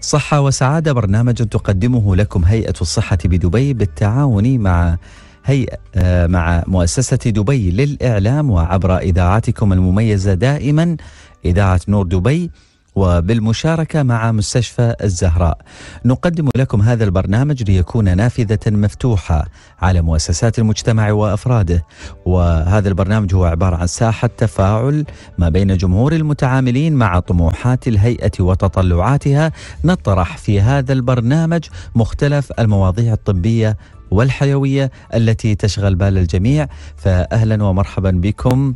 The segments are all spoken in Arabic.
صحة وسعادة برنامج تقدمه لكم هيئة الصحة بدبي بالتعاون مع هيئة آه، مع مؤسسة دبي للإعلام وعبر إذاعتكم المميزة دائما إذاعة نور دبي وبالمشاركة مع مستشفى الزهراء نقدم لكم هذا البرنامج ليكون نافذة مفتوحة على مؤسسات المجتمع وأفراده وهذا البرنامج هو عبارة عن ساحة تفاعل ما بين جمهور المتعاملين مع طموحات الهيئة وتطلعاتها نطرح في هذا البرنامج مختلف المواضيع الطبية والحيوية التي تشغل بال الجميع فأهلا ومرحبا بكم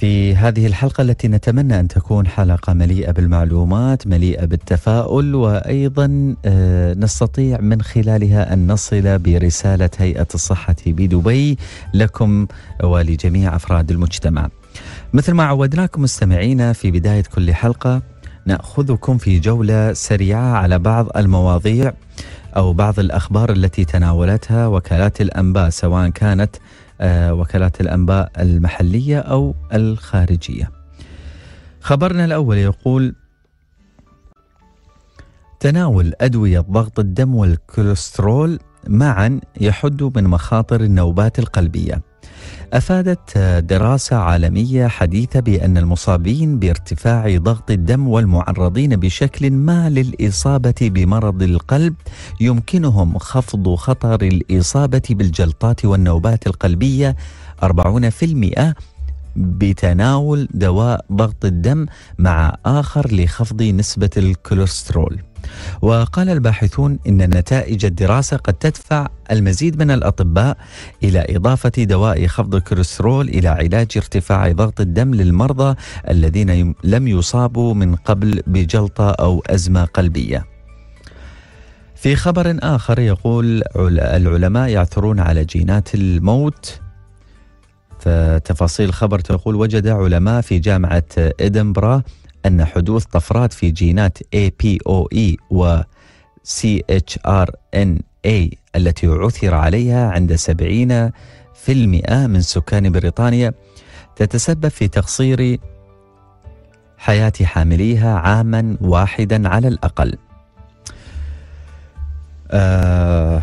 في هذه الحلقة التي نتمنى أن تكون حلقة مليئة بالمعلومات مليئة بالتفاؤل وأيضا آه، نستطيع من خلالها أن نصل برسالة هيئة الصحة بدبي لكم ولجميع أفراد المجتمع مثل ما عودناكم مستمعينا في بداية كل حلقة ناخذكم في جوله سريعه على بعض المواضيع او بعض الاخبار التي تناولتها وكالات الانباء سواء كانت آه، وكالات الأنباء المحلية أو الخارجية خبرنا الأول يقول تناول أدوية ضغط الدم والكوليسترول معا يحد من مخاطر النوبات القلبيه افادت دراسه عالميه حديثه بان المصابين بارتفاع ضغط الدم والمعرضين بشكل ما للاصابه بمرض القلب يمكنهم خفض خطر الاصابه بالجلطات والنوبات القلبيه 40% بتناول دواء ضغط الدم مع اخر لخفض نسبه الكوليسترول. وقال الباحثون إن نتائج الدراسة قد تدفع المزيد من الأطباء إلى إضافة دواء خفض الكوليسترول إلى علاج ارتفاع ضغط الدم للمرضى الذين لم يصابوا من قبل بجلطة أو أزمة قلبية في خبر آخر يقول العلماء يعثرون على جينات الموت فتفاصيل الخبر تقول وجد علماء في جامعة إدنبرا أن حدوث طفرات في جينات APOE و CHRNA التي عثر عليها عند 70% من سكان بريطانيا تتسبب في تقصير حياة حامليها عاما واحدا على الأقل. آه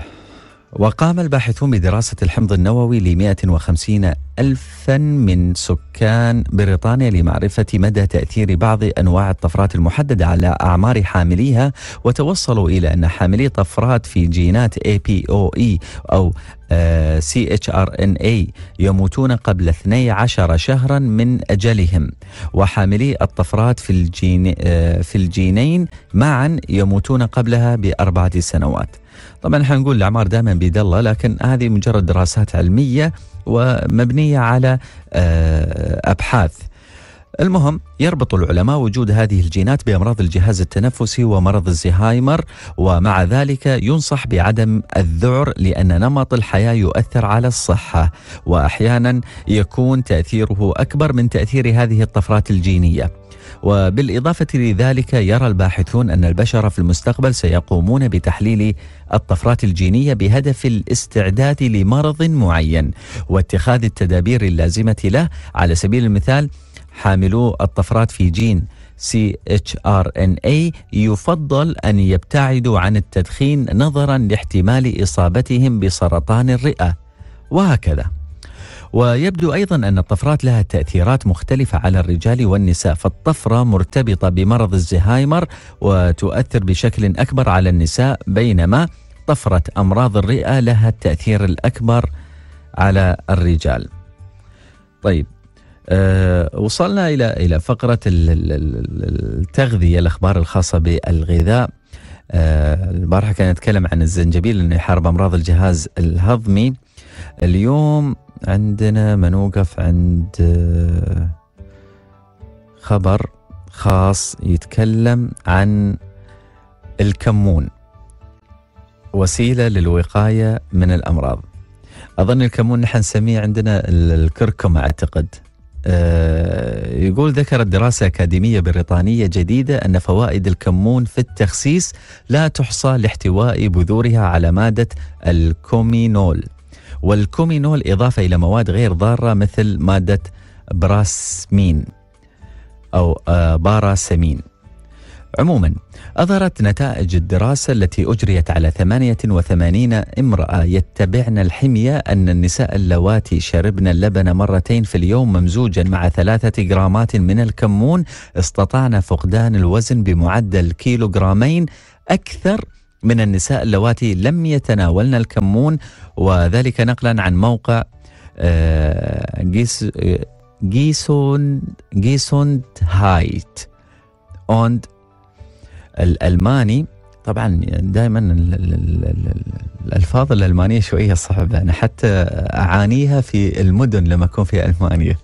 وقام الباحثون بدراسة الحمض النووي ل 150 ألفا من سكان بريطانيا لمعرفة مدى تأثير بعض أنواع الطفرات المحددة على أعمار حامليها وتوصلوا إلى أن حاملي طفرات في جينات APOE أو آه، CHRNA يموتون قبل 12 شهرا من أجلهم وحاملي الطفرات في, الجين آه، في الجينين معا يموتون قبلها بأربعة سنوات طبعا احنا نقول الاعمار دائما بيد الله لكن هذه مجرد دراسات علميه ومبنيه على آه، ابحاث المهم يربط العلماء وجود هذه الجينات بامراض الجهاز التنفسي ومرض الزهايمر ومع ذلك ينصح بعدم الذعر لان نمط الحياه يؤثر على الصحه واحيانا يكون تاثيره اكبر من تاثير هذه الطفرات الجينيه. وبالإضافة لذلك يرى الباحثون أن البشر في المستقبل سيقومون بتحليل الطفرات الجينية بهدف الاستعداد لمرض معين واتخاذ التدابير اللازمة له على سبيل المثال حاملو الطفرات في جين CHRNA يفضل أن يبتعدوا عن التدخين نظرا لاحتمال إصابتهم بسرطان الرئة وهكذا ويبدو أيضا أن الطفرات لها تأثيرات مختلفة على الرجال والنساء فالطفرة مرتبطة بمرض الزهايمر وتؤثر بشكل أكبر على النساء بينما طفرة أمراض الرئة لها التأثير الأكبر على الرجال طيب أه وصلنا إلى إلى فقرة التغذية الأخبار الخاصة بالغذاء أه البارحة كان نتكلم عن الزنجبيل أنه يحارب أمراض الجهاز الهضمي اليوم عندنا ما نوقف عند آه، خبر خاص يتكلم عن الكمون وسيلة للوقاية من الأمراض أظن الكمون نحن نسميه عندنا الكركم أعتقد آه، يقول ذكرت دراسة أكاديمية بريطانية جديدة أن فوائد الكمون في التخسيس لا تحصى لاحتواء بذورها على مادة الكومينول والكومينول إضافة إلى مواد غير ضارة مثل مادة براسمين أو آه، باراسمين عموما أظهرت نتائج الدراسة التي أجريت على 88 امرأة يتبعن الحمية أن النساء اللواتي شربن اللبن مرتين في اليوم ممزوجا مع ثلاثة جرامات من الكمون استطعن فقدان الوزن بمعدل كيلوغرامين أكثر من النساء اللواتي لم يتناولن الكمون وذلك نقلا عن موقع آه، آه، جيسون جيسون هايت اوند الألماني طبعا دائما الالفاظ الالمانيه شويه صعبه انا حتى اعانيها في المدن لما اكون في المانيا.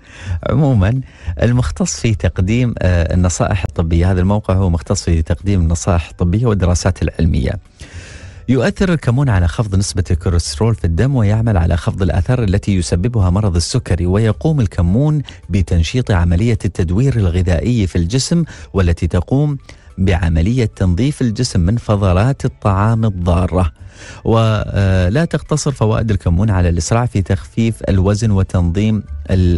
عموما المختص في تقديم آه، النصائح الطبيه، هذا الموقع هو مختص في تقديم النصائح الطبيه والدراسات العلميه. يؤثر الكمون على خفض نسبة الكوليسترول في الدم ويعمل على خفض الآثار التي يسببها مرض السكري ويقوم الكمون بتنشيط عملية التدوير الغذائي في الجسم والتي تقوم بعملية تنظيف الجسم من فضلات الطعام الضارة ولا آه، تقتصر فوائد الكمون على الإسراع في تخفيف الوزن وتنظيم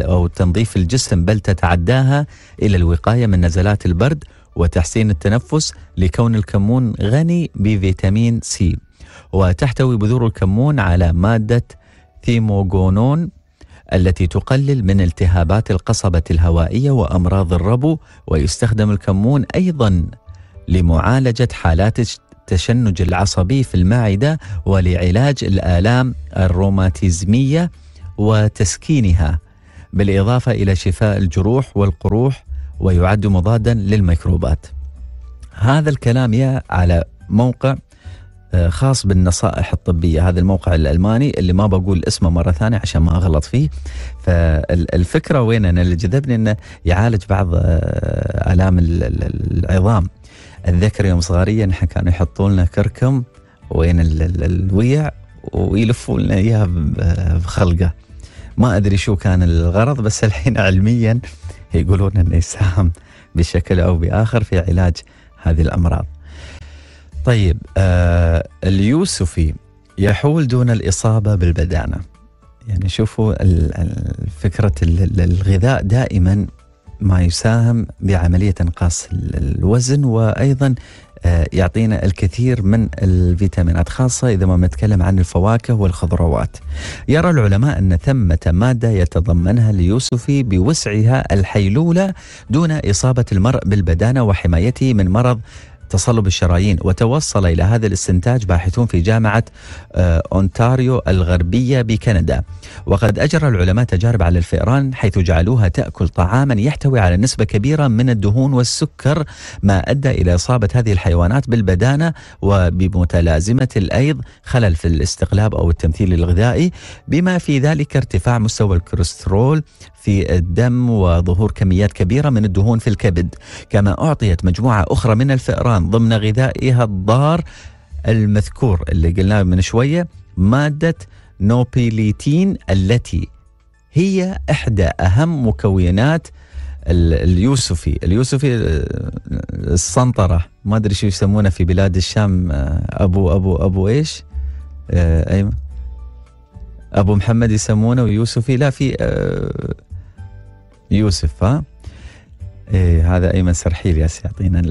أو تنظيف الجسم بل تتعداها إلى الوقاية من نزلات البرد وتحسين التنفس لكون الكمون غني بفيتامين سي وتحتوي بذور الكمون على مادة ثيموغونون التي تقلل من التهابات القصبة الهوائية وأمراض الربو ويستخدم الكمون أيضا لمعالجة حالات التشنج العصبي في المعدة ولعلاج الآلام الروماتيزمية وتسكينها بالإضافة إلى شفاء الجروح والقروح ويعد مضادا للميكروبات هذا الكلام يا على موقع آه، خاص بالنصائح الطبية هذا الموقع الألماني اللي ما بقول اسمه مرة ثانية عشان ما أغلط فيه فالفكرة وين أنا اللي جذبني أنه يعالج بعض آه، آلام العظام الذكر يوم صغاريا كانوا يحطوا لنا كركم وين الويع ويلفوا لنا اياه بخلقه ما ادري شو كان الغرض بس الحين علميا يقولون انه يساهم بشكل او باخر في علاج هذه الامراض. طيب آه اليوسفي يحول دون الاصابه بالبدانه. يعني شوفوا فكره الغذاء دائما ما يساهم بعملية إنقاص الوزن وأيضا آه، يعطينا الكثير من الفيتامينات خاصة إذا ما نتكلم عن الفواكه والخضروات يرى العلماء أن ثمة مادة يتضمنها اليوسفي بوسعها الحيلولة دون إصابة المرء بالبدانة وحمايته من مرض تصلب الشرايين وتوصل إلى هذا الاستنتاج باحثون في جامعة آه، أونتاريو الغربية بكندا وقد أجرى العلماء تجارب على الفئران حيث جعلوها تأكل طعاما يحتوي على نسبة كبيرة من الدهون والسكر ما أدى إلى إصابة هذه الحيوانات بالبدانة وبمتلازمة الأيض خلل في الاستقلاب أو التمثيل الغذائي بما في ذلك ارتفاع مستوى الكوليسترول في الدم وظهور كميات كبيرة من الدهون في الكبد كما أعطيت مجموعة أخرى من الفئران ضمن غذائها الضار المذكور اللي قلناه من شوية مادة نوبيليتين التي هي إحدى أهم مكونات اليوسفي اليوسفي آه، السنطرة ما أدري شو يسمونه في بلاد الشام آه، أبو أبو أبو إيش آه، أيوة. أبو محمد يسمونه ويوسفي لا في يوسف ها إيه هذا ايمن سرحيل ياس يعطينا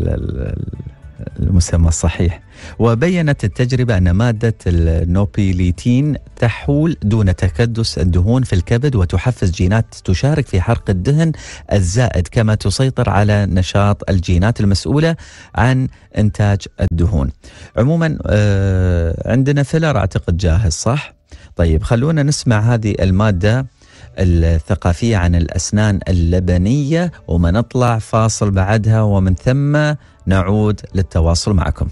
المسمى الصحيح وبينت التجربة أن مادة النوبيليتين تحول دون تكدس الدهون في الكبد وتحفز جينات تشارك في حرق الدهن الزائد كما تسيطر على نشاط الجينات المسؤولة عن إنتاج الدهون عموما آه، عندنا فيلر أعتقد جاهز صح؟ طيب خلونا نسمع هذه المادة الثقافية عن الأسنان اللبنية وما نطلع فاصل بعدها ومن ثم نعود للتواصل معكم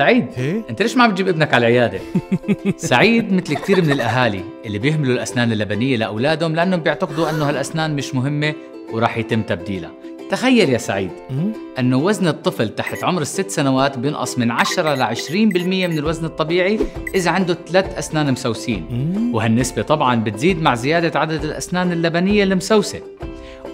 سعيد إيه؟ انت ليش ما بتجيب ابنك على العياده سعيد مثل كثير من الاهالي اللي بيهملوا الاسنان اللبنيه لاولادهم لانهم بيعتقدوا انه هالاسنان مش مهمه وراح يتم تبديلها تخيل يا سعيد انه وزن الطفل تحت عمر الست سنوات بينقص من 10 ل 20% من الوزن الطبيعي اذا عنده ثلاث اسنان مسوسين وهالنسبه طبعا بتزيد مع زياده عدد الاسنان اللبنيه المسوسه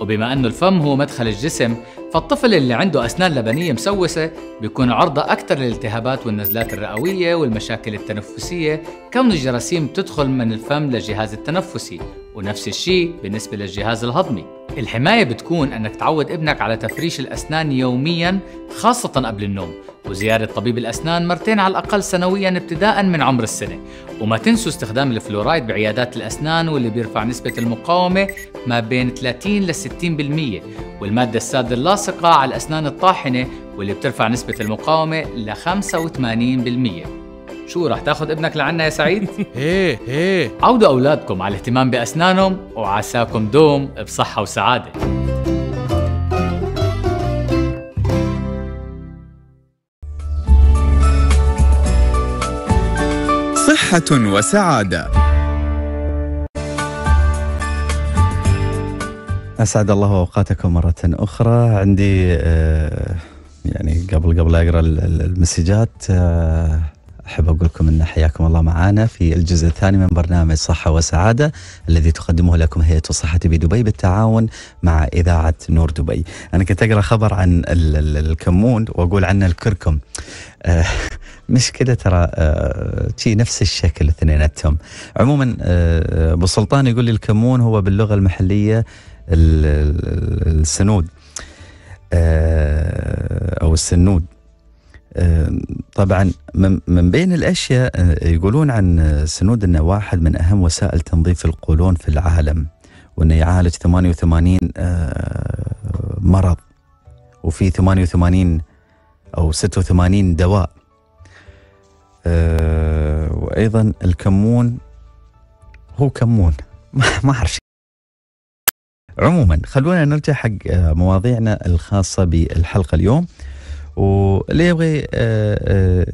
وبما انه الفم هو مدخل الجسم فالطفل اللي عنده أسنان لبنية مسوسة بيكون عرضة أكثر للالتهابات والنزلات الرئوية والمشاكل التنفسية كون الجراثيم بتدخل من الفم للجهاز التنفسي ونفس الشيء بالنسبة للجهاز الهضمي الحماية بتكون أنك تعود ابنك على تفريش الأسنان يوميا خاصة قبل النوم وزيارة طبيب الأسنان مرتين على الأقل سنويا ابتداء من عمر السنة وما تنسوا استخدام الفلورايد بعيادات الأسنان واللي بيرفع نسبة المقاومة ما بين 30 ل 60% والمادة السادة اللاصقة على الأسنان الطاحنة واللي بترفع نسبة المقاومة ل 85% شو رح تاخذ ابنك لعنا يا سعيد؟ ايه ايه عودوا اولادكم على الاهتمام باسنانهم وعساكم دوم بصحه وسعاده صحة وسعادة. اسعد الله اوقاتكم مرة أخرى، عندي آه، يعني قبل قبل اقرا المسجات آه، احب اقول لكم ان حياكم الله معنا في الجزء الثاني من برنامج صحه وسعاده الذي تقدمه لكم هيئه الصحه بدبي بالتعاون مع اذاعه نور دبي. انا كنت اقرا خبر عن الكمون واقول عنه الكركم. آه، مشكله ترى تي آه، نفس الشكل اثنيناتهم عموما آه، آه، ابو سلطان يقول لي الكمون هو باللغه المحليه السنود او السنود طبعا من بين الاشياء يقولون عن السنود انه واحد من اهم وسائل تنظيف القولون في العالم وانه يعالج 88 مرض وفي 88 او 86 دواء آه، وايضا الكمون هو كمون ما اعرف عموما خلونا نرجع حق مواضيعنا الخاصه بالحلقه اليوم واللي يبغي آه، آه،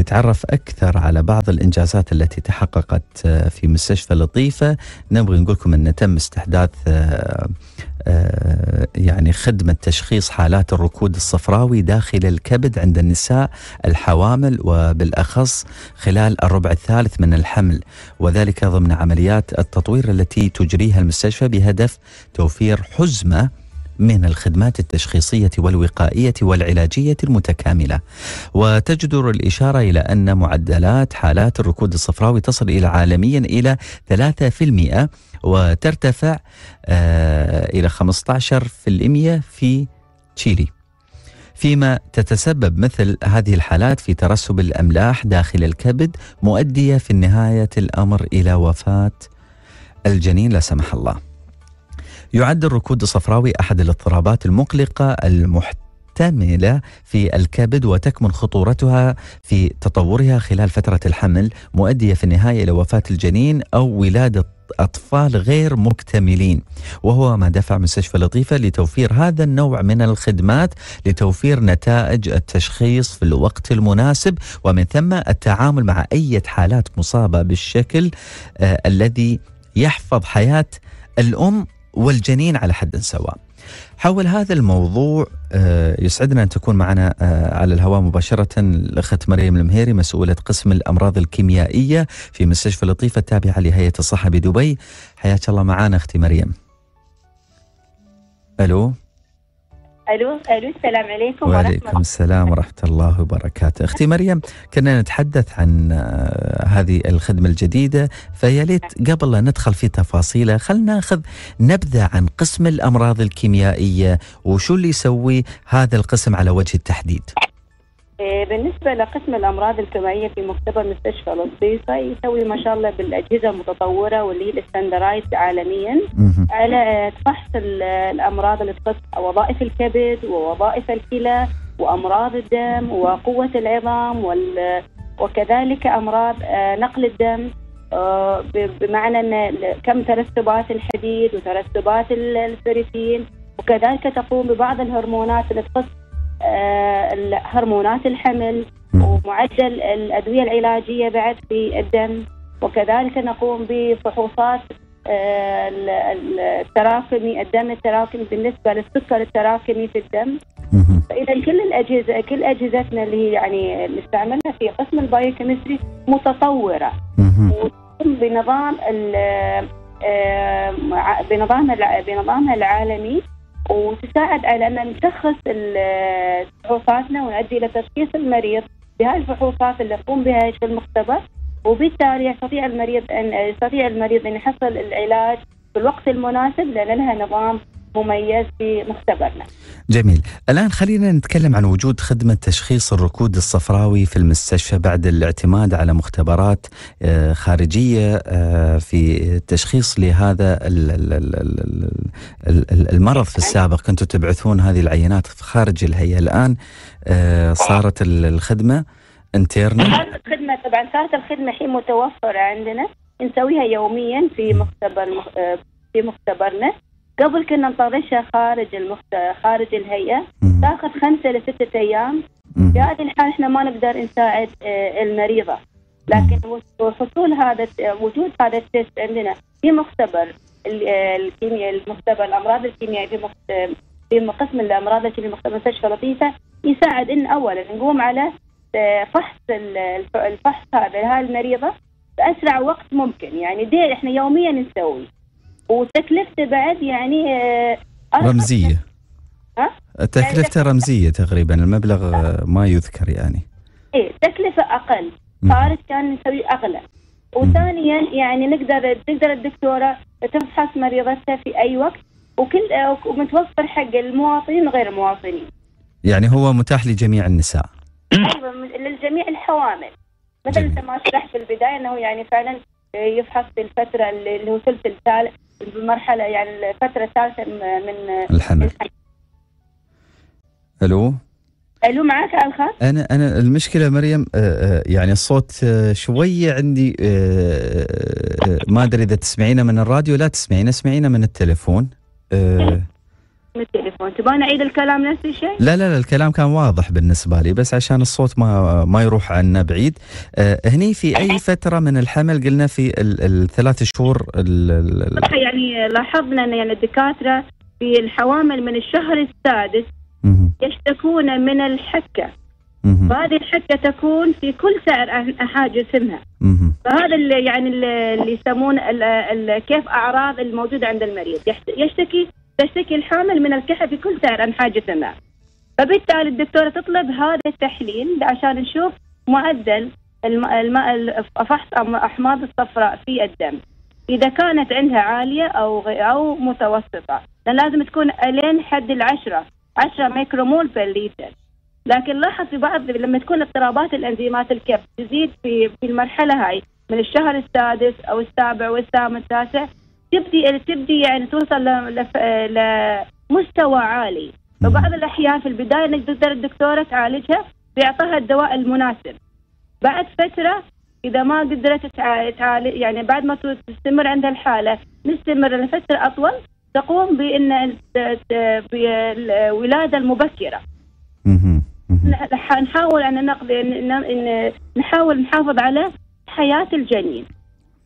يتعرف اكثر على بعض الانجازات التي تحققت آه، في مستشفى لطيفه نبغي نقول لكم ان تم استحداث يعني خدمة تشخيص حالات الركود الصفراوي داخل الكبد عند النساء الحوامل وبالأخص خلال الربع الثالث من الحمل وذلك ضمن عمليات التطوير التي تجريها المستشفى بهدف توفير حزمة من الخدمات التشخيصية والوقائية والعلاجية المتكاملة وتجدر الإشارة إلى أن معدلات حالات الركود الصفراوي تصل إلى عالميا إلى 3% وترتفع آه، إلى 15% في تشيلي فيما تتسبب مثل هذه الحالات في ترسب الاملاح داخل الكبد مؤديه في نهايه الامر الى وفاه الجنين لا سمح الله. يعد الركود الصفراوي أحد الاضطرابات المقلقة المحتملة في الكبد وتكمن خطورتها في تطورها خلال فترة الحمل مؤدية في النهاية إلى وفاة الجنين أو ولادة أطفال غير مكتملين وهو ما دفع مستشفى لطيفة لتوفير هذا النوع من الخدمات لتوفير نتائج التشخيص في الوقت المناسب ومن ثم التعامل مع أي حالات مصابة بالشكل آه الذي يحفظ حياة الأم والجنين على حد سواء. حول هذا الموضوع آه، يسعدنا ان تكون معنا آه، على الهواء مباشره الاخت مريم المهيري مسؤوله قسم الامراض الكيميائيه في مستشفى لطيفه التابعه لهيئه الصحه بدبي. حياك الله معنا اختي مريم. الو الو الو السلام عليكم وعليكم السلام ورحمه الله وبركاته اختي مريم كنا نتحدث عن آه، هذه الخدمه الجديده فيا ليت قبل لا ندخل في تفاصيلها خلنا ناخذ نبذه عن قسم الامراض الكيميائيه وشو اللي يسوي هذا القسم على وجه التحديد آه، بالنسبة لقسم الأمراض الكيميائية في مكتبة مستشفى لطيفة يسوي ما شاء الله بالأجهزة المتطورة واللي هي الستاندرايز عالميا على آه، فحص آه، الأمراض اللي تخص وظائف الكبد ووظائف الكلى وأمراض الدم وقوة العظام وال وكذلك أمراض نقل الدم بمعنى أن كم ترسبات الحديد وترسبات الفريتين وكذلك تقوم ببعض الهرمونات اللي تخص آه، هرمونات الحمل ومعدل الادويه العلاجيه بعد في الدم وكذلك نقوم بفحوصات آه، التراكمي الدم التراكمي بالنسبه للسكر التراكمي في الدم فاذا كل الاجهزه كل اجهزتنا اللي هي يعني نستعملها في قسم البايوكيمستري متطوره وتقوم بنظام بنظامها آه، بنظامها العالمي وتساعد على أن نشخص فحوصاتنا ونؤدي إلى تشخيص المريض بهذه الفحوصات اللي نقوم بها في المختبر وبالتالي يستطيع المريض أن يستطيع المريض أن يحصل العلاج في الوقت المناسب لأن لها نظام مميز في مختبرنا جميل الآن خلينا نتكلم عن وجود خدمة تشخيص الركود الصفراوي في المستشفى بعد الاعتماد على مختبرات آه، خارجية آه، في التشخيص لهذا المرض في السابق كنتوا تبعثون هذه العينات خارج الهيئة الآن آه، صارت الخدمة انترنال الخدمة طبعا صارت الخدمة الحين متوفرة عندنا نسويها يوميا في مختبر في مختبرنا قبل كنا نطرشها خارج المخت... خارج الهيئه تاخذ خمسه لسته ايام في هذه الحاله احنا ما نقدر نساعد آه، المريضه لكن حصول هذا وجود هذا التيست عندنا في مختبر آه، الكيمياء المختبر الامراض الكيميائيه في قسم الامراض الكيميائيه في مستشفى لطيفه يساعد ان اولا نقوم على آه، فحص الفحص هذا لهذه المريضه باسرع وقت ممكن يعني ديل احنا يوميا نسوي وتكلفته بعد يعني آه، رمزيه ها؟ آه، تكلفته رمزيه تقريبا المبلغ آه، ما يذكر يعني ايه تكلفه اقل فارس كان نسوي اغلى وثانيا يعني نقدر تقدر الدكتوره تفحص مريضتها في اي وقت وكل ومتوفر حق المواطنين غير المواطنين يعني هو متاح لجميع النساء أيوة، للجميع الحوامل مثل ما شرحت في البدايه انه يعني فعلا يفحص في الفتره اللي وصلت الثالث المرحله يعني الفتره الثالثه من الحمل, الحمل. الو الو معك على الخط انا انا المشكله مريم آه، آه، يعني الصوت آه، شويه عندي ما ادري اذا تسمعينه من الراديو لا تسمعينه اسمعينه من التليفون من التليفون تبغاني اعيد الكلام نفس الشيء لا لا لا الكلام كان واضح بالنسبه لي بس عشان الصوت ما ما يروح عنا بعيد آه هني في اي فتره من الحمل قلنا في الثلاث شهور ال ال يعني لاحظنا ان يعني الدكاتره في الحوامل من الشهر السادس يشتكون من الحكه وهذه الحكه تكون في كل سعر حاجه جسمها فهذا اللي يعني اللي يسمون كيف اعراض الموجوده عند المريض يشتكي تشتكي الحامل من الكحه في كل سعر انحاء جسمها فبالتالي الدكتوره تطلب هذا التحليل عشان نشوف معدل الماء فحص احماض الصفراء في الدم اذا كانت عندها عاليه او او متوسطه لازم تكون الين حد العشرة 10 ميكرومول بالليتر لكن لاحظ في بعض لما تكون اضطرابات الانزيمات الكبد تزيد في في المرحله هاي من الشهر السادس او السابع والثامن التاسع تبدي تبدي يعني توصل آه، لمستوى عالي فبعض الاحيان في البدايه انك تقدر الدكتوره تعالجها بيعطيها الدواء المناسب بعد فتره اذا ما قدرت تعالج يعني بعد ما تستمر عندها الحاله نستمر لفتره اطول تقوم بان بالولاده المبكره نحاول أن نقضي نحاول نحافظ على حياة الجنين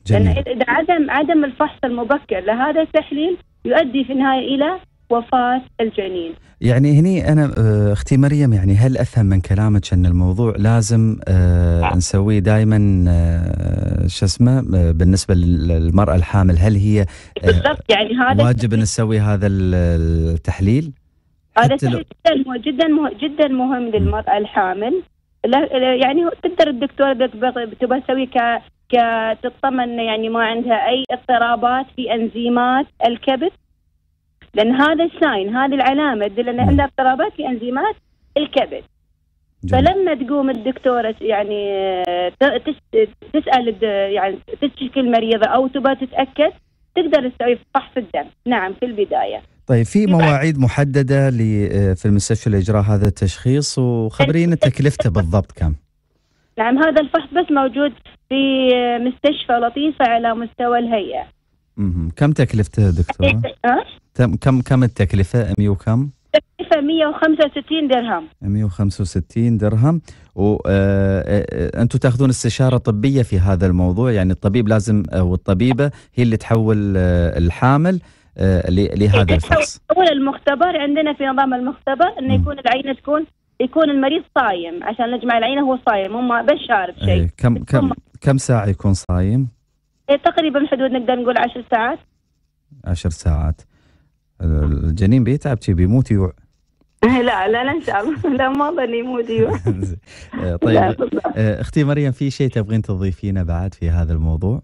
جميل. لأن إذا عدم عدم الفحص المبكر لهذا التحليل يؤدي في النهاية إلى وفاة الجنين يعني هني أنا آه، أختي مريم يعني هل أفهم من كلامك أن الموضوع لازم أه, آه. نسويه دائما أه شو اسمه آه، بالنسبة للمرأة الحامل هل هي أه بالضبط يعني هذا واجب نسوي هذا التحليل؟ هذا شيء جدا جدا جدا مهم للمراه الحامل يعني تقدر الدكتور تبغى تسوي ك تطمن يعني ما عندها اي اضطرابات في انزيمات الكبد لان هذا الساين هذه العلامه تدل ان عندها اضطرابات في انزيمات الكبد جميل. فلما تقوم الدكتوره يعني تسال يعني تشكي المريضه او تبغى تتاكد تقدر تسوي فحص الدم نعم في البدايه طيب في مواعيد محدده آه، في المستشفى لاجراء هذا التشخيص وخبرينا تكلفته بالضبط كم؟ نعم هذا الفحص بس موجود في آه، مستشفى لطيفه على مستوى الهيئه. كم تكلفته دكتوره؟ كم كم التكلفه 100 وكم؟ تكلفه 165 درهم 165 درهم وانتم آه، تاخذون استشاره طبيه في هذا الموضوع يعني الطبيب لازم والطبيبه هي اللي تحول الحامل آه، لهذا إيه، الفحص؟ أول المختبر عندنا في نظام المختبر انه يكون العينه تكون يكون المريض صايم عشان نجمع العينه هو صايم هم بس شارب شيء ايه كم كم كم ساعه يكون صايم؟ إيه، تقريبا حدود نقدر نقول 10 ساعات 10 ساعات الجنين بيتعب بيموت يوع إيه، لا لا لا ان شاء الله لا ما ظني يموت يوع طيب آه، اختي مريم في شيء تبغين تضيفينه بعد في هذا الموضوع؟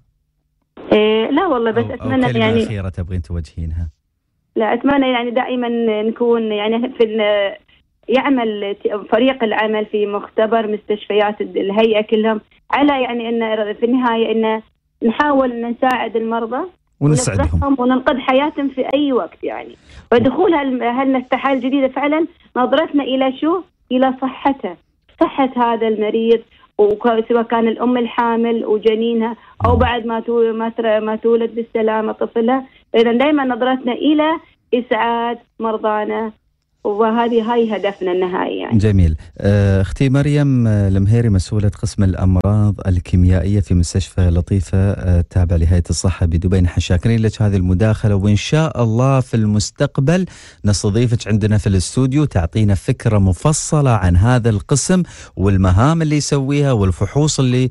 لا والله بس أو اتمنى أو كلمة يعني اخيره تبغين توجهينها لا اتمنى يعني دائما نكون يعني في يعمل فريق العمل في مختبر مستشفيات الهيئه كلهم على يعني ان في النهايه ان نحاول ان نساعد المرضى ونسعدهم وننقذ حياتهم في اي وقت يعني ودخول هالمستحال الجديده فعلا نظرتنا الى شو؟ الى صحته صحه هذا المريض وسواء كان الام الحامل وجنينها او نعم. بعد ما ما تولد بالسلامه طفلها، اذا دائما نظرتنا الى اسعاد مرضانا وهذه هاي هدفنا النهائي يعني. جميل آه، اختي مريم آه، المهيري مسؤوله قسم الامراض الكيميائيه في مستشفى لطيفه التابع آه، لهيئه الصحه بدبي نحن شاكرين لك هذه المداخله وان شاء الله في المستقبل نستضيفك عندنا في الاستوديو تعطينا فكره مفصله عن هذا القسم والمهام اللي يسويها والفحوص اللي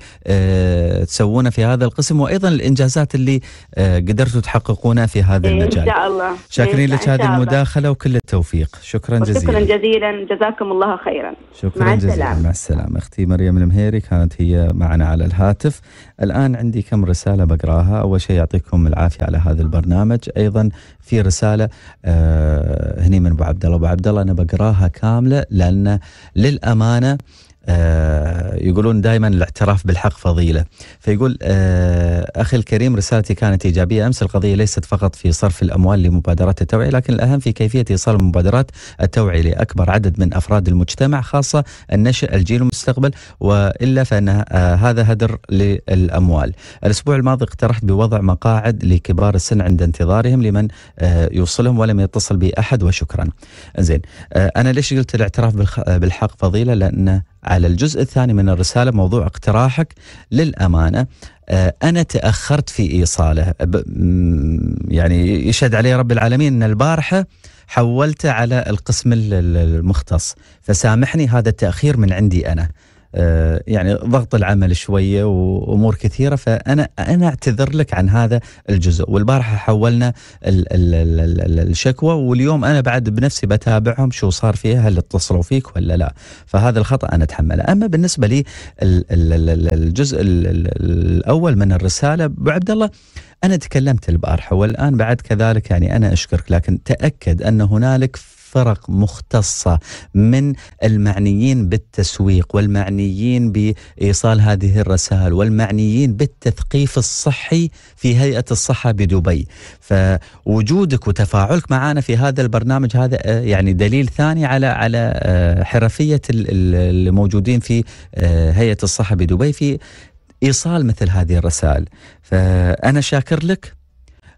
تسوونها في هذا القسم وايضا الانجازات اللي قدرتوا تحققونها في هذا المجال. ان شاء الله. شاكرين لك هذه المداخله وكل التوفيق. شكرا جزيلا شكرا جزيلا جزاكم الله خيرا شكرا مع جزيلا السلام. مع السلامة أختي مريم المهيري كانت هي معنا على الهاتف الآن عندي كم رسالة بقراها أول شيء يعطيكم العافية على هذا البرنامج أيضا في رسالة آه هني من أبو عبد الله أبو عبد الله أنا بقراها كاملة لأن للأمانة آه، يقولون دائما الاعتراف بالحق فضيله فيقول آه، اخي الكريم رسالتي كانت ايجابيه امس القضيه ليست فقط في صرف الاموال لمبادرات التوعيه لكن الاهم في كيفيه ايصال مبادرات التوعيه لاكبر عدد من افراد المجتمع خاصه النشء الجيل المستقبل والا فان آه، هذا هدر للاموال الاسبوع الماضي اقترحت بوضع مقاعد لكبار السن عند انتظارهم لمن يوصلهم ولم يتصل بي احد وشكرا زين انا ليش قلت الاعتراف بالحق فضيله لان على الجزء الثاني من الرسالة موضوع اقتراحك للأمانة آه، أنا تأخرت في إيصاله يعني يشهد عليه رب العالمين أن البارحة حولته على القسم المختص فسامحني هذا التأخير من عندي أنا يعني ضغط العمل شويه وامور كثيره فانا انا اعتذر لك عن هذا الجزء والبارحه حولنا الـ الـ الـ الـ الشكوى واليوم انا بعد بنفسي بتابعهم شو صار فيها هل اتصلوا فيك ولا لا فهذا الخطا انا اتحمله اما بالنسبه لي الجزء الاول من الرساله ابو عبد الله انا تكلمت البارحه والان بعد كذلك يعني انا اشكرك لكن تاكد ان هنالك فرق مختصه من المعنيين بالتسويق والمعنيين بايصال هذه الرسائل والمعنيين بالتثقيف الصحي في هيئه الصحه بدبي فوجودك وتفاعلك معنا في هذا البرنامج هذا آه، يعني دليل ثاني على على آه، حرفيه الموجودين في آه، هيئه الصحه بدبي في ايصال مثل هذه الرسائل فانا شاكر لك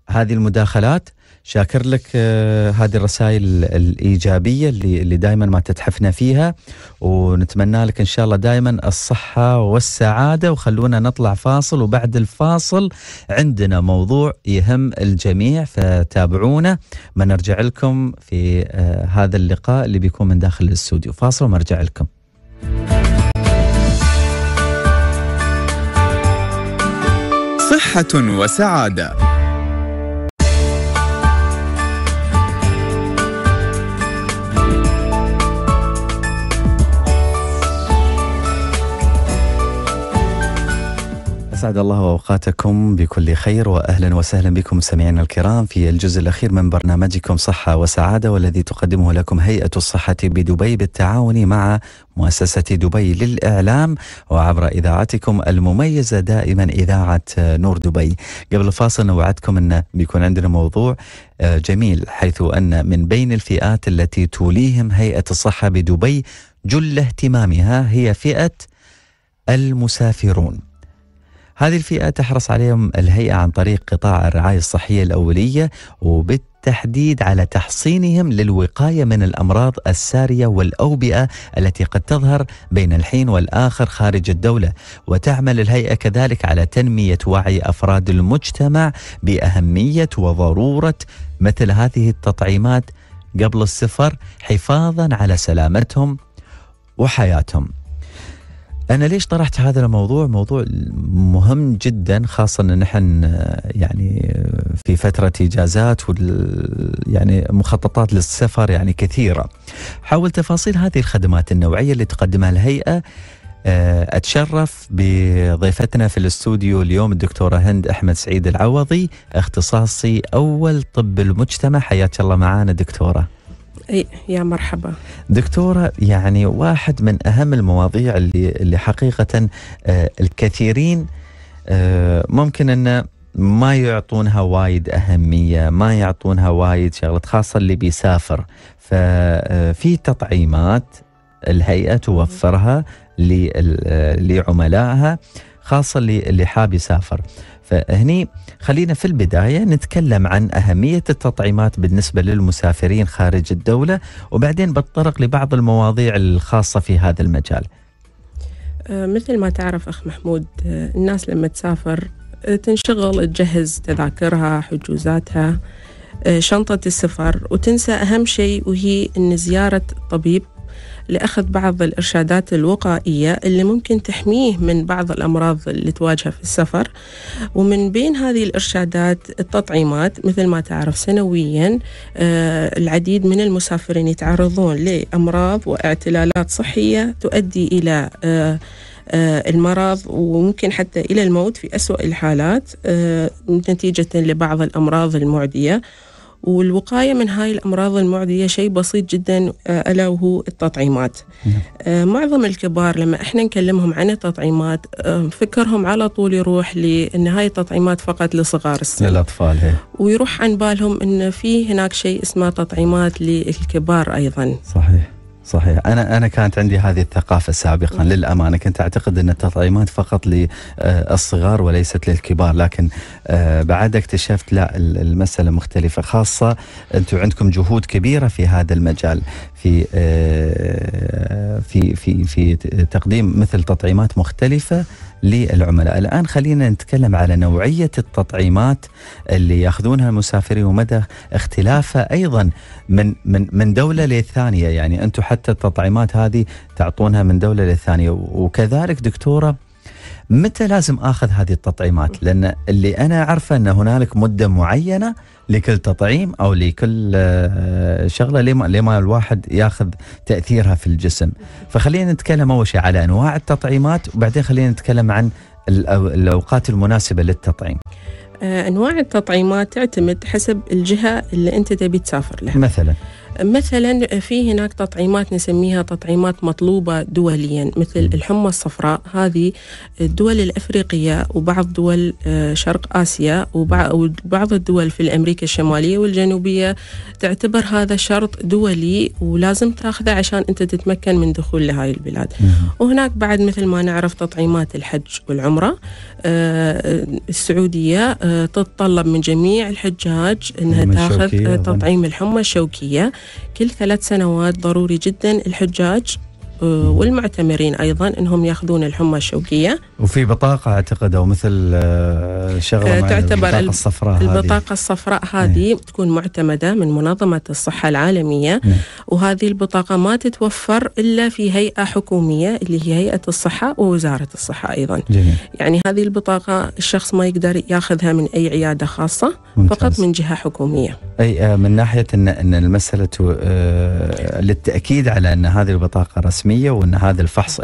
هذه المداخلات شاكر لك آه، هذه الرسائل الايجابيه اللي اللي دائما ما تتحفنا فيها ونتمنى لك ان شاء الله دائما الصحه والسعاده وخلونا نطلع فاصل وبعد الفاصل عندنا موضوع يهم الجميع فتابعونا ما نرجع لكم في آه، هذا اللقاء اللي بيكون من داخل الاستوديو فاصل نرجع لكم صحه وسعاده أسعد الله أوقاتكم بكل خير وأهلا وسهلا بكم سمعينا الكرام في الجزء الأخير من برنامجكم صحة وسعادة والذي تقدمه لكم هيئة الصحة بدبي بالتعاون مع مؤسسة دبي للإعلام وعبر إذاعتكم المميزة دائما إذاعة نور دبي قبل الفاصل نوعدكم أن بيكون عندنا موضوع آه، جميل حيث أن من بين الفئات التي توليهم هيئة الصحة بدبي جل اهتمامها هي فئة المسافرون هذه الفئة تحرص عليهم الهيئة عن طريق قطاع الرعاية الصحية الأولية وبت تحديد على تحصينهم للوقايه من الامراض الساريه والاوبئه التي قد تظهر بين الحين والاخر خارج الدوله، وتعمل الهيئه كذلك على تنميه وعي افراد المجتمع باهميه وضروره مثل هذه التطعيمات قبل السفر حفاظا على سلامتهم وحياتهم. انا ليش طرحت هذا الموضوع موضوع مهم جدا خاصه ان نحن آه، يعني آه، في فتره اجازات وال يعني مخططات للسفر يعني كثيره حول تفاصيل هذه الخدمات النوعيه اللي تقدمها الهيئه آه، اتشرف بضيفتنا في الاستوديو اليوم الدكتوره هند احمد سعيد العوضي اختصاصي اول طب المجتمع حياك الله معانا دكتوره يا مرحبا دكتوره يعني واحد من اهم المواضيع اللي اللي حقيقه آه، الكثيرين آه، ممكن ان ما يعطونها وايد اهميه، ما يعطونها وايد شغلات خاصه اللي بيسافر، ففي آه، تطعيمات الهيئه توفرها لعملائها خاصه اللي اللي حاب يسافر فهني خلينا في البداية نتكلم عن أهمية التطعيمات بالنسبة للمسافرين خارج الدولة وبعدين بتطرق لبعض المواضيع الخاصة في هذا المجال أه، مثل ما تعرف أخ محمود أه، الناس لما تسافر أه، تنشغل تجهز تذاكرها حجوزاتها شنطة السفر وتنسى أهم شيء وهي أن زيارة طبيب لأخذ بعض الإرشادات الوقائية اللي ممكن تحميه من بعض الأمراض اللي تواجهه في السفر ومن بين هذه الإرشادات التطعيمات مثل ما تعرف سنويا آه، العديد من المسافرين يتعرضون لأمراض واعتلالات صحية تؤدي إلى آه، آه، المرض وممكن حتى إلى الموت في أسوأ الحالات نتيجة لبعض الأمراض المعدية والوقاية من هاي الأمراض المعدية شيء بسيط جدا آه، ألا وهو التطعيمات نعم. آه، معظم الكبار لما إحنا نكلمهم عن التطعيمات آه، فكرهم على طول يروح لأن هاي التطعيمات فقط لصغار السن للأطفال هي. إيه. ويروح عن بالهم أن في هناك شيء اسمه تطعيمات للكبار أيضا صحيح صحيح انا انا كانت عندي هذه الثقافه سابقا للامانه كنت اعتقد ان التطعيمات فقط للصغار آه، وليست للكبار لكن آه، بعد اكتشفت لا المساله مختلفه خاصه انتم عندكم جهود كبيره في هذا المجال في آه، في في في تقديم مثل تطعيمات مختلفه للعملاء الآن خلينا نتكلم على نوعية التطعيمات اللي يأخذونها المسافرين ومدى اختلافها أيضا من, من, من دولة للثانية يعني أنتم حتى التطعيمات هذه تعطونها من دولة للثانية وكذلك دكتورة متى لازم اخذ هذه التطعيمات؟ لان اللي انا اعرفه ان هنالك مده معينه لكل تطعيم او لكل آه، شغله لما لما الواحد ياخذ تاثيرها في الجسم فخلينا نتكلم اول شيء على انواع التطعيمات وبعدين خلينا نتكلم عن الاوقات المناسبه للتطعيم آه، انواع التطعيمات تعتمد حسب الجهه اللي انت تبي تسافر لها مثلا مثلا في هناك تطعيمات نسميها تطعيمات مطلوبة دوليا مثل الحمى الصفراء هذه الدول الأفريقية وبعض دول آه، شرق آسيا وبعض الدول في الأمريكا الشمالية والجنوبية تعتبر هذا شرط دولي ولازم تاخذه عشان أنت تتمكن من دخول لهاي البلاد وهناك بعد مثل ما نعرف تطعيمات الحج والعمرة آه، السعودية آه، تتطلب من جميع الحجاج أنها تاخذ تطعيم الحمى الشوكية كل ثلاث سنوات ضروري جدا الحجاج آه، والمعتمرين ايضا انهم ياخذون الحمى الشوكيه وفي بطاقه اعتقد او مثل آه، شغله تعتبر البطاقه الصفراء البطاقه هذه. الصفراء هذه ايه. تكون معتمده من منظمه الصحه العالميه ايه. وهذه البطاقه ما تتوفر الا في هيئه حكوميه اللي هي هيئه الصحه ووزاره الصحه ايضا جميل. يعني هذه البطاقه الشخص ما يقدر ياخذها من اي عياده خاصه ممتاز. فقط من جهه حكوميه اي آه، من ناحيه ان ان المساله للتاكيد على ان هذه البطاقه رسميه رسمية وأن هذا الفحص 100%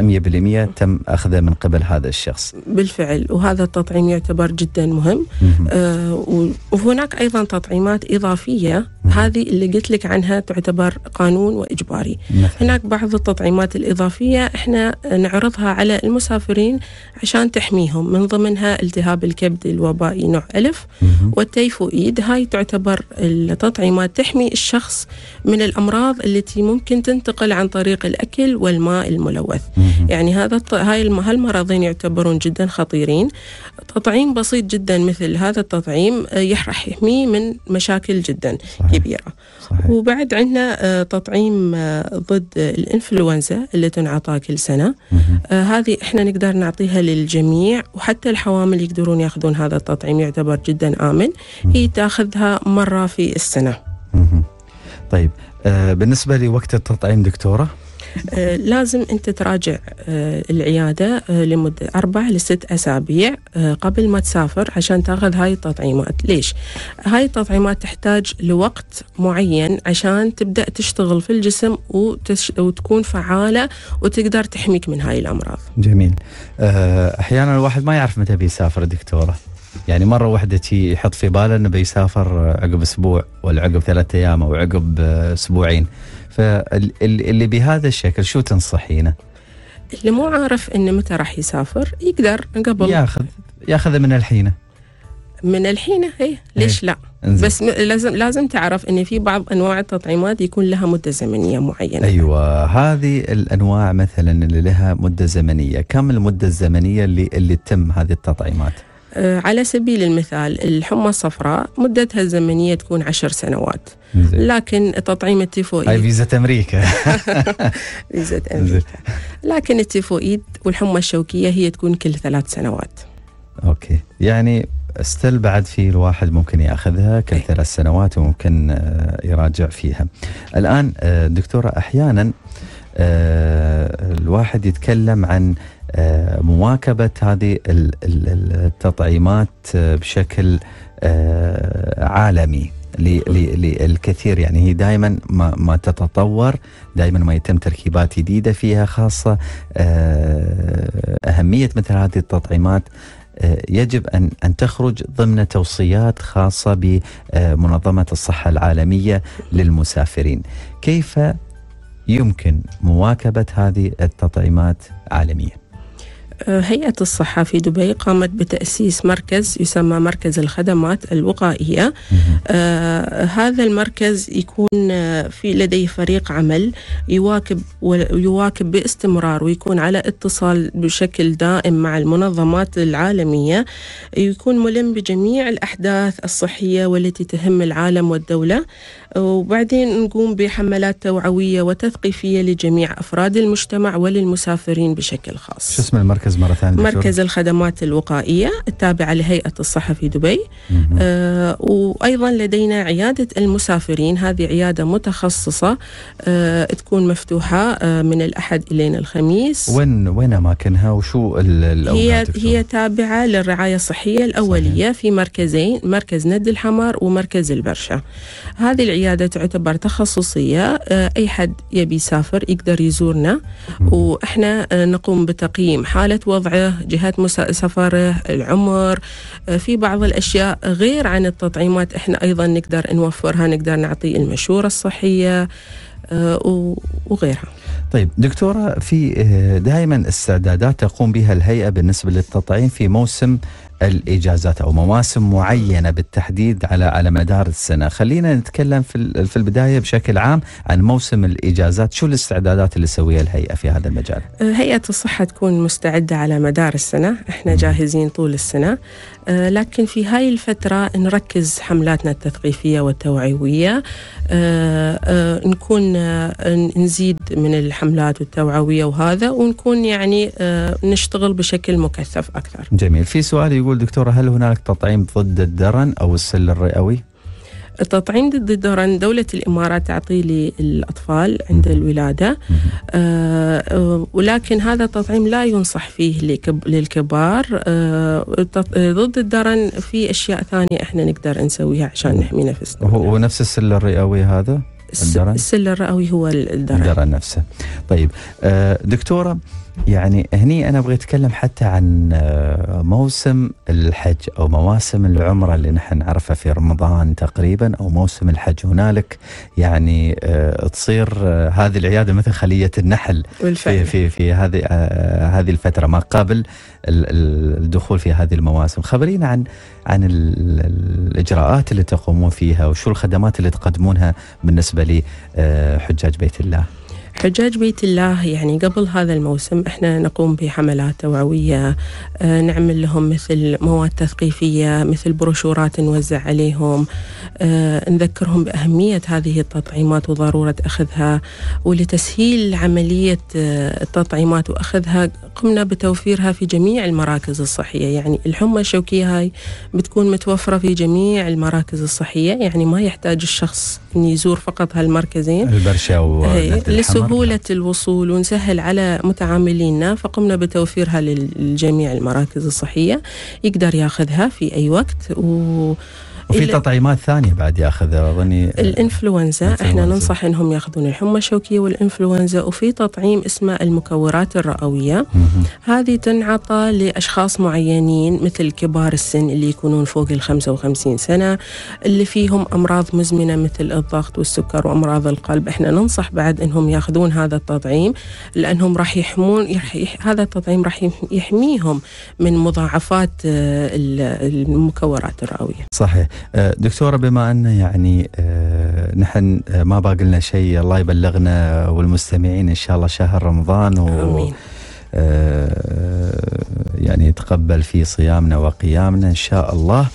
تم أخذه من قبل هذا الشخص بالفعل وهذا التطعيم يعتبر جدا مهم آه وهناك أيضا تطعيمات إضافية مم. هذه اللي قلت لك عنها تعتبر قانون وإجباري مثل. هناك بعض التطعيمات الإضافية إحنا نعرضها على المسافرين عشان تحميهم من ضمنها التهاب الكبد الوبائي نوع ألف مم. والتيفوئيد هاي تعتبر التطعيمات تحمي الشخص من الأمراض التي ممكن تنتقل عن طريق الأكل وال الماء الملوث يعني هذا هاي هالمرضين يعتبرون جدا خطيرين تطعيم بسيط جدا مثل هذا التطعيم آه، راح يحميه من مشاكل جدا صحيح. كبيره صحيح. وبعد عندنا آه، تطعيم آه، ضد الانفلونزا اللي تنعطى كل سنه هذه احنا نقدر نعطيها للجميع وحتى الحوامل يقدرون ياخذون هذا التطعيم يعتبر جدا امن هي تاخذها مره في السنه طيب بالنسبه لوقت التطعيم دكتوره آه، لازم أنت تراجع آه، العيادة آه، لمدة أربع لست أسابيع قبل ما تسافر عشان تاخذ هاي التطعيمات ليش؟ هاي التطعيمات تحتاج لوقت معين عشان تبدأ تشتغل في الجسم وتش... وتكون فعالة وتقدر تحميك من هاي الأمراض جميل أحيانا الواحد ما يعرف متى بيسافر دكتورة يعني مره واحده يحط في باله انه بيسافر عقب اسبوع ولا عقب ثلاثة ايام او عقب اسبوعين فاللي بهذا الشكل شو تنصحينه؟ اللي مو عارف انه متى راح يسافر يقدر قبل ياخذ ياخذه من الحينه من الحينه هي إيه. إيه. ليش هي. لا؟ انزل. بس لازم لازم تعرف ان في بعض انواع التطعيمات يكون لها مده زمنيه معينه ايوه هذه الانواع مثلا اللي لها مده زمنيه كم المده الزمنيه اللي اللي تتم هذه التطعيمات آه، على سبيل المثال الحمى الصفراء مدتها الزمنية تكون عشر سنوات زي. لكن تطعيم التيفوئيد هاي فيزا أمريكا فيزا أمريكا لكن التيفوئيد والحمى الشوكية هي تكون كل ثلاث سنوات أوكي يعني استل بعد في الواحد ممكن ياخذها كل إيه. ثلاث سنوات وممكن آه، يراجع فيها. الان آه، دكتوره احيانا الواحد يتكلم عن آه، مواكبه هذه التطعيمات آه، بشكل آه، عالمي للكثير يعني هي دائما ما, ما تتطور دائما ما يتم تركيبات جديده فيها خاصه اهميه مثل هذه التطعيمات يجب ان ان تخرج ضمن توصيات خاصه بمنظمه الصحه العالميه للمسافرين. كيف يمكن مواكبه هذه التطعيمات عالميا؟ هيئة الصحة في دبي قامت بتأسيس مركز يسمى مركز الخدمات الوقائية آه هذا المركز يكون آه، في لديه فريق عمل يواكب ويواكب باستمرار ويكون على اتصال بشكل دائم مع المنظمات العالمية يكون ملم بجميع الأحداث الصحية والتي تهم العالم والدولة وبعدين نقوم بحملات توعوية وتثقيفية لجميع أفراد المجتمع وللمسافرين بشكل خاص شو اسم المركز؟ المركز مرة ثانية مركز دكتور. الخدمات الوقائية التابعة لهيئة الصحة في دبي آه وأيضا لدينا عيادة المسافرين هذه عيادة متخصصة آه تكون مفتوحة آه من الأحد الى الخميس وين وين أماكنها وشو هي دكتور. هي تابعة للرعاية الصحية الأولية صحيح. في مركزين مركز ند الحمر ومركز البرشة هذه العيادة تعتبر تخصصية آه أي حد يبي يسافر يقدر يزورنا مم. وإحنا آه نقوم بتقييم حالة حالة وضعه جهات سفره العمر آه، في بعض الأشياء غير عن التطعيمات إحنا أيضا نقدر نوفرها نقدر نعطي المشورة الصحية آه، وغيرها طيب دكتورة في آه، دائما استعدادات تقوم بها الهيئة بالنسبة للتطعيم في موسم الاجازات او مواسم معينه بالتحديد على على مدار السنه، خلينا نتكلم في في البدايه بشكل عام عن موسم الاجازات، شو الاستعدادات اللي تسويها الهيئه في هذا المجال؟ هيئه الصحه تكون مستعده على مدار السنه، احنا جاهزين طول السنه، آه، لكن في هاي الفترة نركز حملاتنا التثقيفية والتوعوية آه، آه، نكون نزيد من الحملات التوعوية وهذا ونكون يعني نشتغل بشكل مكثف أكثر جميل في سؤال يقول دكتورة هل هناك تطعيم ضد الدرن أو السل الرئوي؟ التطعيم ضد الدوران دولة الإمارات تعطيه للأطفال عند الولادة آه،, آه ولكن هذا التطعيم لا ينصح فيه للكبار آه،, آه ضد الدوران في أشياء ثانية إحنا نقدر نسويها عشان نحمي نفسنا هو نفس السل الرئوي هذا؟ الدرن؟ السل الرئوي هو الدرن الدرن نفسه طيب آه، دكتورة يعني هني انا ابغى اتكلم حتى عن آه، موسم الحج او مواسم العمره اللي نحن نعرفها في رمضان تقريبا او موسم الحج هنالك يعني آه، تصير آه، هذه العياده مثل خليه النحل بالفعل. في في في هذه هذه الفتره ما قبل الدخول في هذه المواسم خبرينا عن عن الاجراءات اللي تقومون فيها وشو الخدمات اللي تقدمونها بالنسبه لحجاج بيت الله حجاج بيت الله يعني قبل هذا الموسم احنا نقوم بحملات توعوية آه، نعمل لهم مثل مواد تثقيفية مثل بروشورات نوزع عليهم آه، نذكرهم بأهمية هذه التطعيمات وضرورة أخذها ولتسهيل عملية آه، التطعيمات وأخذها قمنا بتوفيرها في جميع المراكز الصحية يعني الحمى الشوكية هاي بتكون متوفرة في جميع المراكز الصحية يعني ما يحتاج الشخص أن يزور فقط هالمركزين البرشا إيه، ونهد سهولة الوصول ونسهل على متعاملينا فقمنا بتوفيرها للجميع المراكز الصحية يقدر ياخذها في أي وقت و وفي تطعيمات ثانيه بعد ياخذها اظني آه، الانفلونزا احنا ننصح انهم ياخذون الحمى الشوكيه والانفلونزا وفي تطعيم اسمه المكورات الرئويه هذه تنعطى لاشخاص معينين مثل كبار السن اللي يكونون فوق ال 55 سنه اللي فيهم امراض مزمنه مثل الضغط والسكر وامراض القلب احنا ننصح بعد انهم ياخذون هذا التطعيم لانهم راح يحمون يح... يح... هذا التطعيم راح يحميهم من مضاعفات آه، المكورات الرئويه. صحيح، آه، دكتوره بما ان يعني آه، نحن آه، ما باقي لنا شيء الله يبلغنا والمستمعين ان شاء الله شهر رمضان و امين يعني يتقبل فيه صيامنا وقيامنا ان شاء الله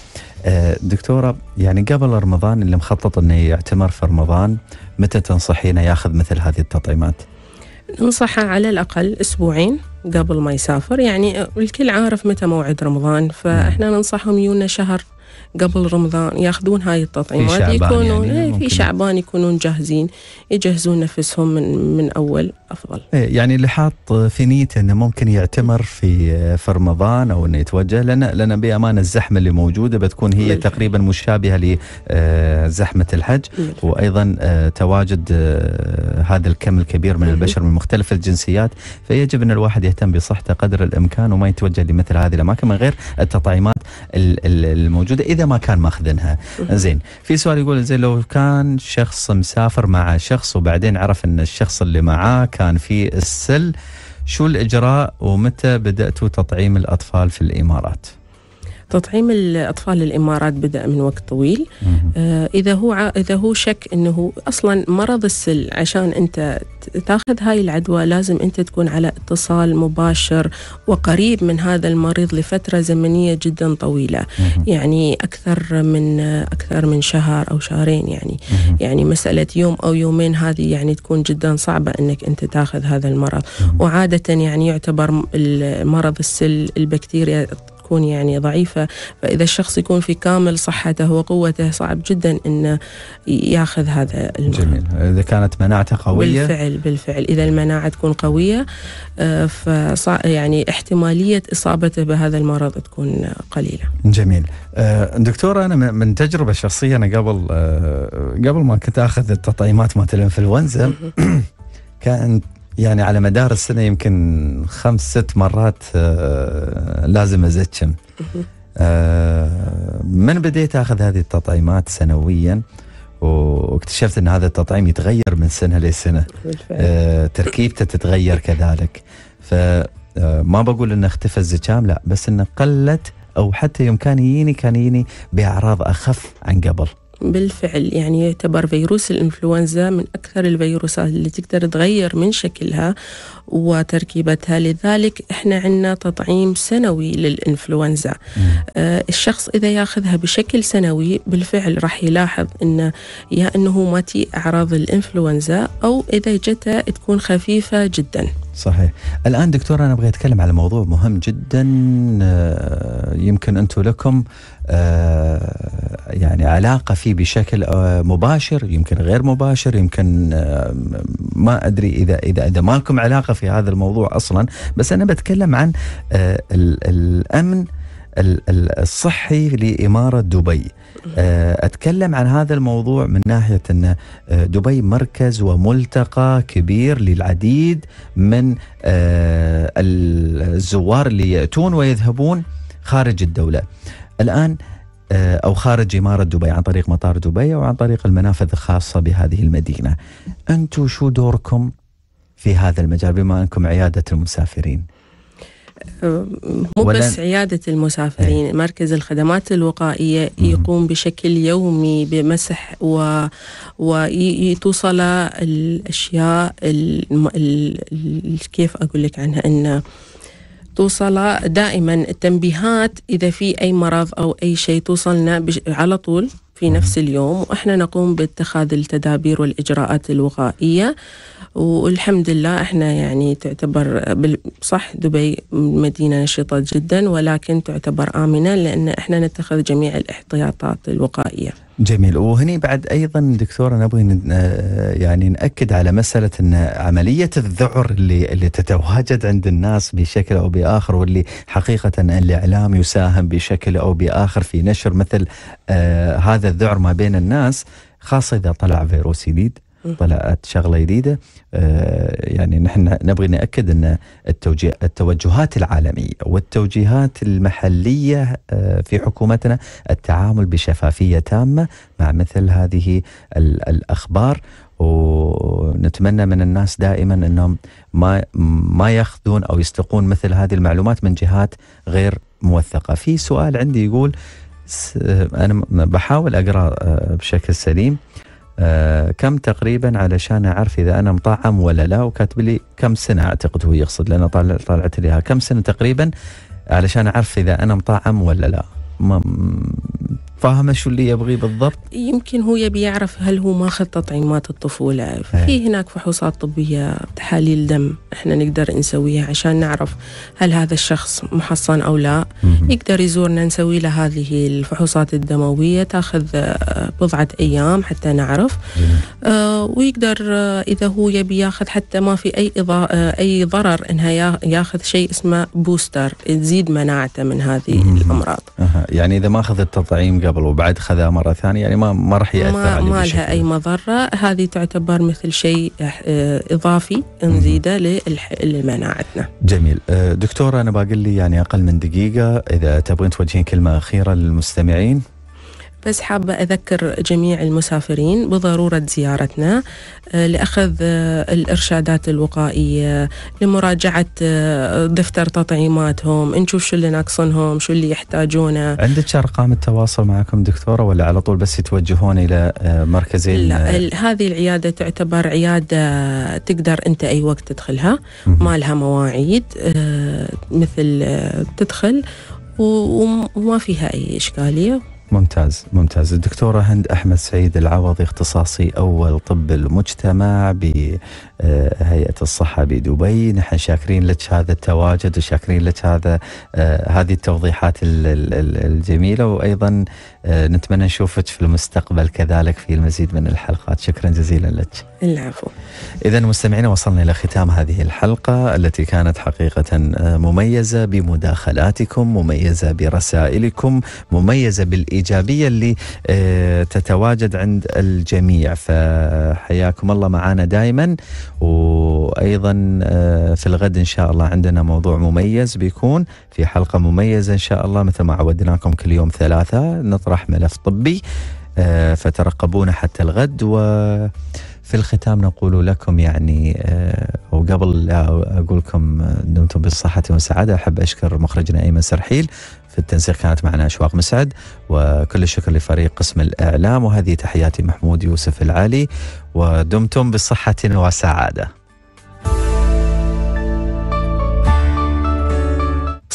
دكتورة يعني قبل رمضان اللي مخطط انه يعتمر في رمضان متى تنصحينه ياخذ مثل هذه التطعيمات؟ ننصحه على الاقل اسبوعين قبل ما يسافر يعني الكل عارف متى موعد رمضان فاحنا ننصحهم يونا شهر قبل رمضان ياخذون هاي التطعيمات في يكونون يعني إيه، في شعبان يكونون جاهزين يجهزون نفسهم من من اول افضل إيه، يعني اللي حاط في نيته انه ممكن يعتمر في آه، في رمضان او انه يتوجه لان لان بامانه الزحمه اللي موجوده بتكون هي بالفعل. تقريبا مشابهه لزحمه آه، الحج بالفعل. وايضا آه، تواجد هذا الكم الكبير من البشر من مختلف الجنسيات فيجب ان الواحد يهتم بصحته قدر الامكان وما يتوجه لمثل هذه الاماكن من غير التطعيمات الموجوده اذا ما كان ماخذنها زين في سؤال يقول زين لو كان شخص مسافر مع شخص وبعدين عرف ان الشخص اللي معاه كان في السل شو الاجراء ومتى بداتوا تطعيم الاطفال في الامارات؟ تطعيم الاطفال الامارات بدا من وقت طويل آه اذا هو ع... اذا هو شك انه اصلا مرض السل عشان انت تاخذ هاي العدوى لازم انت تكون على اتصال مباشر وقريب من هذا المريض لفتره زمنيه جدا طويله يعني اكثر من اكثر من شهر او شهرين يعني يعني مساله يوم او يومين هذه يعني تكون جدا صعبه انك انت تاخذ هذا المرض وعاده يعني يعتبر مرض السل البكتيريا تكون يعني ضعيفة فإذا الشخص يكون في كامل صحته وقوته صعب جدا أن ياخذ هذا المرض جميل إذا كانت مناعته قوية بالفعل بالفعل إذا المناعة تكون قوية آه، ف يعني احتمالية إصابته بهذا المرض تكون قليلة جميل آه، دكتورة أنا من تجربة شخصية أنا قبل آه، قبل ما كنت أخذ التطعيمات مالت الإنفلونزا كان يعني على مدار السنه يمكن خمس ست مرات آه، لازم ازتشم آه، من بديت اخذ هذه التطعيمات سنويا واكتشفت ان هذا التطعيم يتغير من سنه لسنه آه، تركيبته تتغير كذلك فما بقول انه اختفى الزكام لا بس انه قلت او حتى يوم كان يجيني كان يجيني باعراض اخف عن قبل بالفعل يعني يعتبر فيروس الإنفلونزا من أكثر الفيروسات اللي تقدر تغير من شكلها وتركيبتها لذلك إحنا عندنا تطعيم سنوي للإنفلونزا آه الشخص إذا ياخذها بشكل سنوي بالفعل راح يلاحظ أنه يا أنه ما تي أعراض الإنفلونزا أو إذا جته تكون خفيفة جدا صحيح الآن دكتور أنا أبغى أتكلم على موضوع مهم جدا آه، يمكن أنتم لكم آه، يعني علاقة فيه بشكل آه، مباشر يمكن غير مباشر يمكن آه، ما أدري إذا إذا إذا ما لكم علاقة في هذا الموضوع أصلا بس أنا بتكلم عن الأمن الصحي لإمارة دبي أتكلم عن هذا الموضوع من ناحية أن دبي مركز وملتقى كبير للعديد من الزوار اللي يأتون ويذهبون خارج الدولة الآن آه، أو خارج إمارة دبي عن طريق مطار دبي أو عن طريق المنافذ الخاصة بهذه المدينة أنتم شو دوركم في هذا المجال بما أنكم عيادة المسافرين آه، مو بس عيادة المسافرين ايه. مركز الخدمات الوقائية يقوم بشكل يومي بمسح و وتوصل الأشياء ال... ال... ال... كيف أقول لك عنها أن توصل دائما التنبيهات إذا في أي مرض أو أي شيء توصلنا على طول في نفس اليوم وإحنا نقوم باتخاذ التدابير والإجراءات الوقائية والحمد لله احنا يعني تعتبر صح دبي مدينه نشطه جدا ولكن تعتبر امنه لان احنا نتخذ جميع الاحتياطات الوقائيه. جميل وهني بعد ايضا دكتوره نبغي يعني ناكد على مساله ان عمليه الذعر اللي اللي تتواجد عند الناس بشكل او باخر واللي حقيقه الاعلام يساهم بشكل او باخر في نشر مثل آه هذا الذعر ما بين الناس خاصه اذا طلع فيروس جديد طلعت شغله جديده آه، يعني نحن نبغي ناكد ان التوجيه التوجهات العالميه والتوجيهات المحليه آه، في حكومتنا التعامل بشفافيه تامه مع مثل هذه الاخبار ونتمنى من الناس دائما انهم ما ما ياخذون او يستقون مثل هذه المعلومات من جهات غير موثقه. في سؤال عندي يقول انا بحاول اقرا آه، بشكل سليم آه، كم تقريبا علشان اعرف اذا انا مطعم ولا لا وكاتب لي كم سنه اعتقد هو يقصد لان طالع طالعت لي كم سنه تقريبا علشان اعرف اذا انا مطعم ولا لا فاهمه شو اللي يبغي بالضبط؟ يمكن هو يبي يعرف هل هو ماخذ تطعيمات الطفوله، إيه. في هناك فحوصات طبيه تحاليل دم احنا نقدر نسويها عشان نعرف هل هذا الشخص محصن او لا يقدر يزورنا نسوي له هذه الفحوصات الدمويه تاخذ آه، بضعه ايام حتى نعرف آه ويقدر آه، اذا هو يبي ياخذ حتى ما في اي إضاء آه، اي ضرر انها ياخذ شيء اسمه بوستر تزيد مناعته من هذه الامراض. يعني اذا ما اخذ التطعيم قبل وبعد خذها مره ثانيه يعني ما ما راح ياثر ما, عليه ما لها اي مضره هذه تعتبر مثل شيء آه، اضافي نزيده لمناعتنا جميل آه، دكتوره انا باقي لي يعني اقل من دقيقه اذا تبغين توجهين كلمه اخيره للمستمعين بس حابة أذكر جميع المسافرين بضرورة زيارتنا آه، لأخذ آه، الإرشادات الوقائية لمراجعة آه، دفتر تطعيماتهم نشوف شو اللي ناقصنهم شو اللي يحتاجونه عندك أرقام التواصل معكم دكتورة ولا على طول بس يتوجهون إلى مركزين لا هذه العيادة تعتبر عيادة تقدر أنت أي وقت تدخلها ما لها مواعيد مثل تدخل وما فيها أي إشكالية ممتاز ممتاز الدكتورة هند أحمد سعيد العوضي اختصاصي أول طب المجتمع بهيئة آه، الصحة بدبي نحن شاكرين لك هذا التواجد وشاكرين لك هذا آه، هذه التوضيحات الجميلة وأيضا آه، نتمنى نشوفك في المستقبل كذلك في المزيد من الحلقات شكرا جزيلا لك العفو إذا مستمعينا وصلنا إلى ختام هذه الحلقة التي كانت حقيقة آه، مميزة بمداخلاتكم مميزة برسائلكم مميزة بالإيجابية اللي آه، تتواجد عند الجميع فحياكم الله معنا دائما وأيضا في الغد إن شاء الله عندنا موضوع مميز بيكون في حلقة مميزة إن شاء الله مثل ما عودناكم كل يوم ثلاثة نطلع يطرح ملف طبي آه، فترقبونا حتى الغد وفي الختام نقول لكم يعني آه، وقبل لا اقول لكم آه، دمتم بالصحه والسعاده احب اشكر مخرجنا ايمن سرحيل في التنسيق كانت معنا اشواق مسعد وكل الشكر لفريق قسم الاعلام وهذه تحياتي محمود يوسف العالي ودمتم بالصحه والسعاده